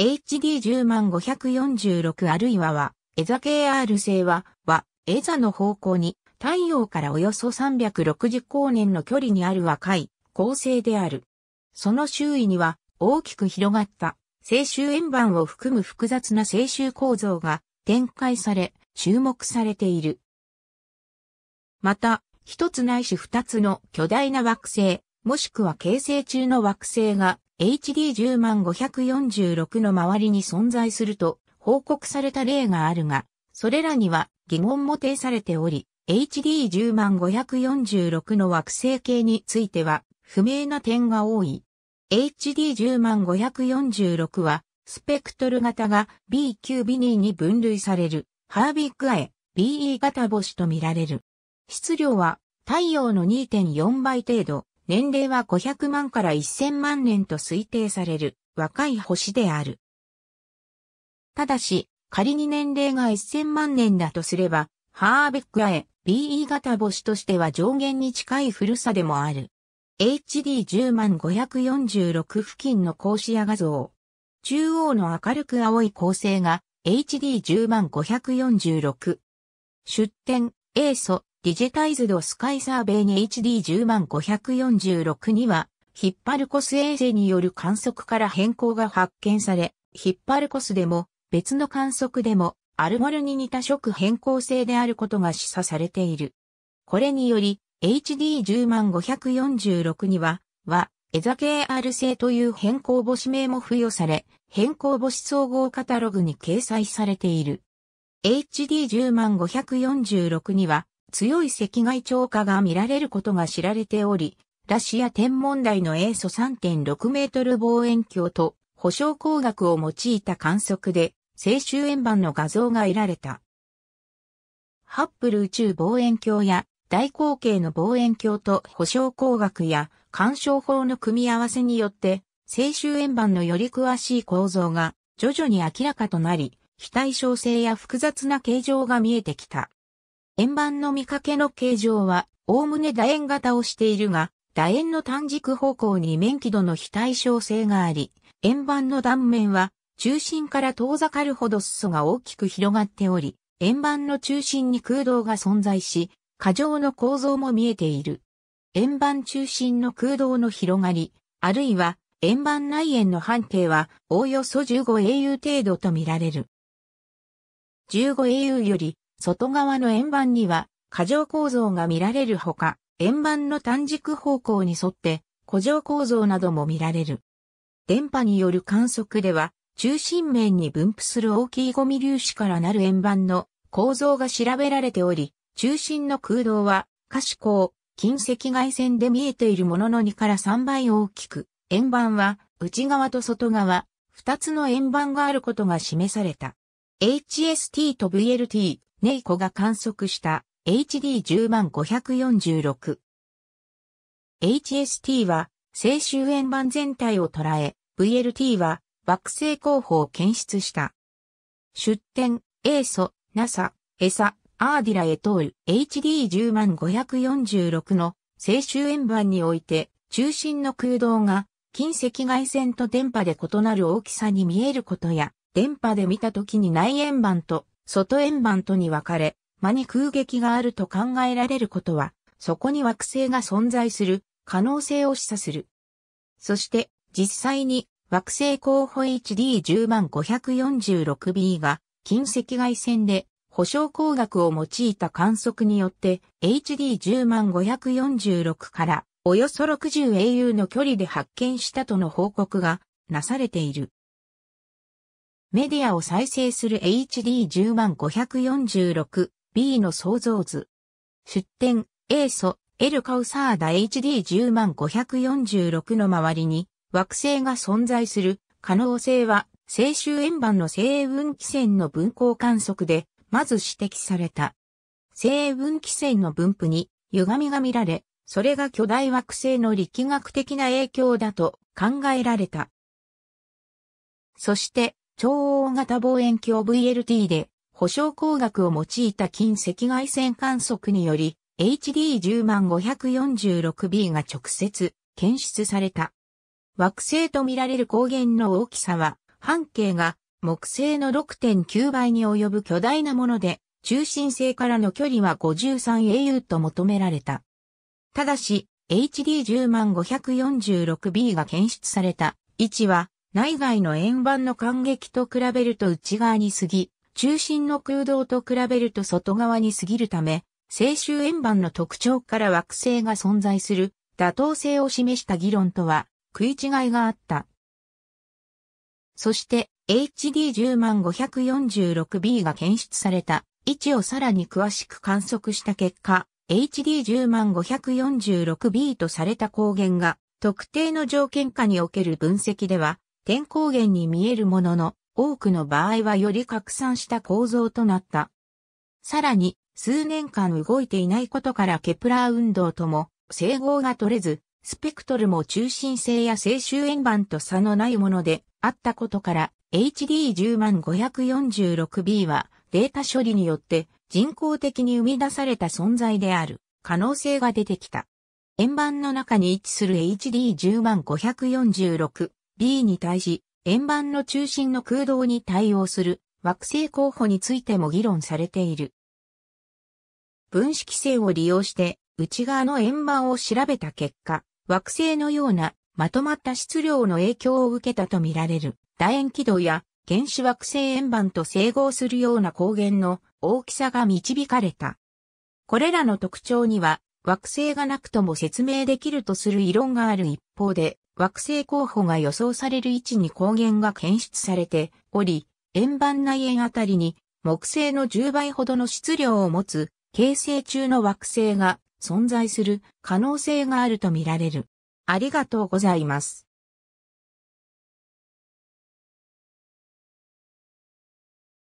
HD10 546あるいはは、エザ KR 星は、は、エザの方向に、太陽からおよそ360光年の距離にある若い、恒星である。その周囲には、大きく広がった、青州円盤を含む複雑な青州構造が展開され、注目されている。また、一つないし二つの巨大な惑星、もしくは形成中の惑星が HD10 546の周りに存在すると報告された例があるが、それらには疑問も呈されており、HD10 546の惑星系については不明な点が多い。HD10 546は、スペクトル型が b q b 2に分類される、ハービッアエ BE 型星とみられる。質量は太陽の2.4倍程度、年齢は500万から1000万年と推定される若い星である。ただし、仮に年齢が1000万年だとすれば、ハーベックアエ BE 型星としては上限に近い古さでもある。HD10 546付近の格子屋画像。中央の明るく青い構成が HD10 万546。出典、A 素、ディジェタイズドスカイサーベイに HD10546 には、ヒッパルコス衛星による観測から変更が発見され、ヒッパルコスでも、別の観測でも、アルモルに似た色変更性であることが示唆されている。これにより、HD10546 には、は、エザ KR 性という変更母子名も付与され、変更母子総合カタログに掲載されている。HD10546 には、強い赤外超過が見られることが知られており、ラシア天文台の英素3.6メートル望遠鏡と保証工学を用いた観測で、青春円盤の画像が得られた。ハッブル宇宙望遠鏡や大口径の望遠鏡と保証工学や干渉法の組み合わせによって、青州円盤のより詳しい構造が徐々に明らかとなり、非対称性や複雑な形状が見えてきた。円盤の見かけの形状は、おおむね楕円型をしているが、楕円の単軸方向に面軌度の非対称性があり、円盤の断面は、中心から遠ざかるほど裾が大きく広がっており、円盤の中心に空洞が存在し、過剰の構造も見えている。円盤中心の空洞の広がり、あるいは円盤内円の半径はおおよそ1 5英雄程度とみられる。1 5英雄より外側の円盤には、過剰構造が見られるほか、円盤の単軸方向に沿って、古城構造なども見られる。電波による観測では、中心面に分布する大きいゴミ粒子からなる円盤の構造が調べられており、中心の空洞は、可視光、近赤外線で見えているものの2から3倍大きく、円盤は内側と外側、2つの円盤があることが示された。HST と VLT、ネイコが観測した HD10546。HST は静周円盤全体を捉え、VLT は惑星候補を検出した。出展、エーソ、NASA、エサ、アーディラエトール、HD10546 の静周円盤において中心の空洞が近赤外線と電波で異なる大きさに見えることや、電波で見た時に内円盤と外円盤とに分かれ、間に空撃があると考えられることは、そこに惑星が存在する可能性を示唆する。そして、実際に惑星候補 h d 1 0 5 4 6 b が近赤外線で保証工学を用いた観測によって h d 1 0 5 4 6からおよそ 60au の距離で発見したとの報告がなされている。メディアを再生する h d 1 0 5 4 6 b の創造図。出展、A 素、L カウサーダ h d 1 0 5 4 6の周りに惑星が存在する可能性は青春円盤の星雲気線の分光観測でまず指摘された。星雲気線の分布に歪みが見られ、それが巨大惑星の力学的な影響だと考えられた。そして、超大型望遠鏡 VLT で、保証光学を用いた近赤外線観測により、HD10546B が直接検出された。惑星と見られる光源の大きさは、半径が木星の6.9倍に及ぶ巨大なもので、中心星からの距離は 53au と求められた。ただし、HD10546B が検出された位置は内外の円盤の間隙と比べると内側に過ぎ、中心の空洞と比べると外側に過ぎるため、青春円盤の特徴から惑星が存在する妥当性を示した議論とは食い違いがあった。そして HD10546b が検出された位置をさらに詳しく観測した結果、HD10546b とされた光源が特定の条件下における分析では天光源に見えるものの、多くの場合はより拡散した構造となった。さらに、数年間動いていないことからケプラー運動とも整合が取れず、スペクトルも中心性や静周円盤と差のないものであったことから HD10546B はデータ処理によって人工的に生み出された存在である可能性が出てきた。円盤の中に位置する HD10546 B に対し、円盤の中心の空洞に対応する惑星候補についても議論されている。分子規制を利用して内側の円盤を調べた結果、惑星のようなまとまった質量の影響を受けたとみられる楕円軌道や原子惑星円盤と整合するような光源の大きさが導かれた。これらの特徴には惑星がなくとも説明できるとする異論がある一方で、惑星候補が予想される位置に光源が検出されており、円盤内円あたりに木星の10倍ほどの質量を持つ形成中の惑星が存在する可能性があるとみられる。ありがとうございます。